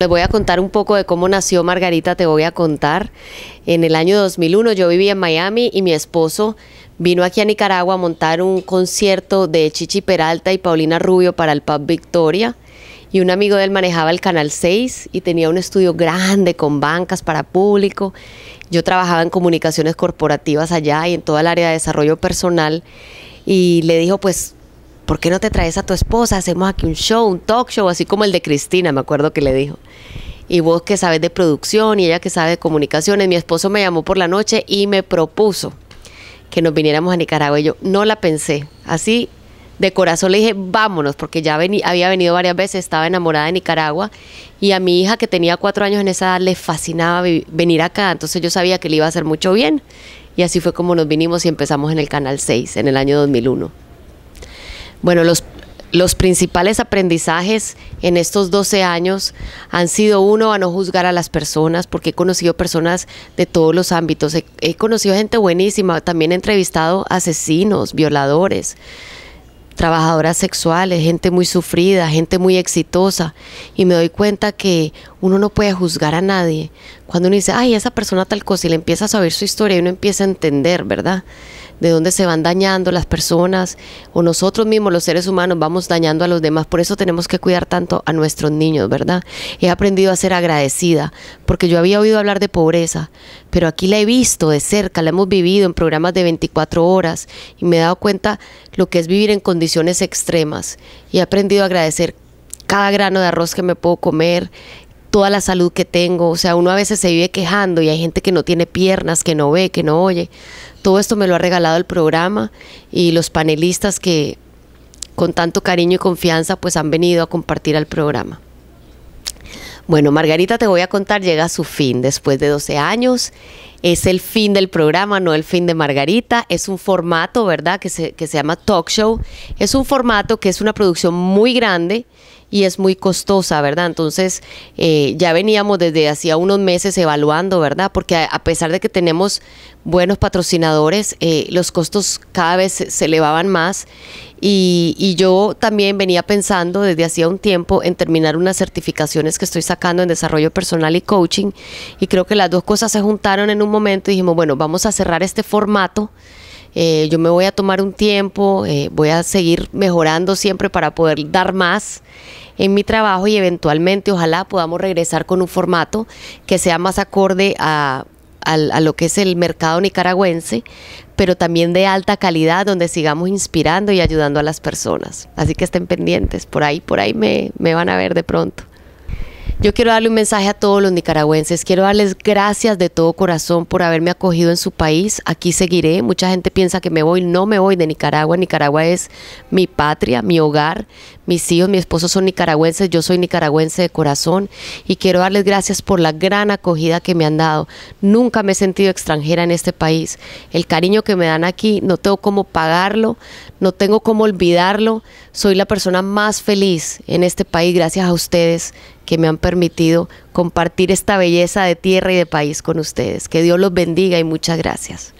Les voy a contar un poco de cómo nació Margarita, te voy a contar. En el año 2001 yo vivía en Miami y mi esposo vino aquí a Nicaragua a montar un concierto de Chichi Peralta y Paulina Rubio para el Pub Victoria. Y un amigo de él manejaba el Canal 6 y tenía un estudio grande con bancas para público. Yo trabajaba en comunicaciones corporativas allá y en toda el área de desarrollo personal. Y le dijo, pues ¿por qué no te traes a tu esposa? Hacemos aquí un show, un talk show, así como el de Cristina, me acuerdo que le dijo. Y vos que sabes de producción y ella que sabe de comunicaciones, mi esposo me llamó por la noche y me propuso que nos viniéramos a Nicaragua. Y yo no la pensé, así de corazón le dije, vámonos, porque ya había venido varias veces, estaba enamorada de Nicaragua y a mi hija que tenía cuatro años en esa edad le fascinaba venir acá, entonces yo sabía que le iba a hacer mucho bien. Y así fue como nos vinimos y empezamos en el Canal 6 en el año 2001. Bueno, los, los principales aprendizajes en estos 12 años han sido uno a no juzgar a las personas, porque he conocido personas de todos los ámbitos, he, he conocido gente buenísima, también he entrevistado asesinos, violadores, trabajadoras sexuales, gente muy sufrida, gente muy exitosa, y me doy cuenta que uno no puede juzgar a nadie. Cuando uno dice, ay, esa persona tal cosa, y le empieza a saber su historia y uno empieza a entender, ¿verdad? De dónde se van dañando las personas, o nosotros mismos, los seres humanos, vamos dañando a los demás. Por eso tenemos que cuidar tanto a nuestros niños, ¿verdad? He aprendido a ser agradecida, porque yo había oído hablar de pobreza, pero aquí la he visto de cerca, la hemos vivido en programas de 24 horas, y me he dado cuenta lo que es vivir en condiciones condiciones extremas y he aprendido a agradecer cada grano de arroz que me puedo comer, toda la salud que tengo. O sea, uno a veces se vive quejando y hay gente que no tiene piernas, que no ve, que no oye. Todo esto me lo ha regalado el programa y los panelistas que con tanto cariño y confianza pues han venido a compartir al programa. Bueno, Margarita, te voy a contar, llega a su fin después de 12 años. Es el fin del programa, no el fin de Margarita. Es un formato, ¿verdad?, que se, que se llama talk show. Es un formato que es una producción muy grande y es muy costosa, ¿verdad? Entonces, eh, ya veníamos desde hacía unos meses evaluando, ¿verdad? Porque a, pesar de que tenemos buenos patrocinadores, eh, los costos cada vez se, elevaban más y, y, yo también venía pensando desde hacía un tiempo en terminar unas certificaciones que estoy sacando en desarrollo personal y coaching y creo que las dos cosas se juntaron en un momento y dijimos, bueno, vamos a cerrar este formato eh, yo me voy a tomar un tiempo, eh, voy a seguir mejorando siempre para poder dar más en mi trabajo y eventualmente ojalá podamos regresar con un formato que sea más acorde a, lo que es el mercado nicaragüense, pero también de alta calidad donde sigamos inspirando y ayudando a las personas. Así que estén pendientes, por ahí, por ahí me van a ver de pronto. Yo quiero darle un mensaje a todos los nicaragüenses. Quiero darles gracias de todo corazón por haberme acogido en su país. Aquí seguiré. Mucha gente piensa que me voy. No me voy de Nicaragua. Nicaragua es mi patria, mi hogar. Mis hijos, mi esposo son nicaragüenses. Yo soy nicaragüense de corazón. Y quiero darles gracias por la gran acogida que me han dado. Nunca me he sentido extranjera en este país. El cariño que me dan aquí, no tengo cómo pagarlo. No tengo cómo olvidarlo. Soy la persona más feliz en este país gracias a ustedes que me han permitido compartir esta belleza de tierra y de país con ustedes. Que Dios los bendiga y muchas gracias.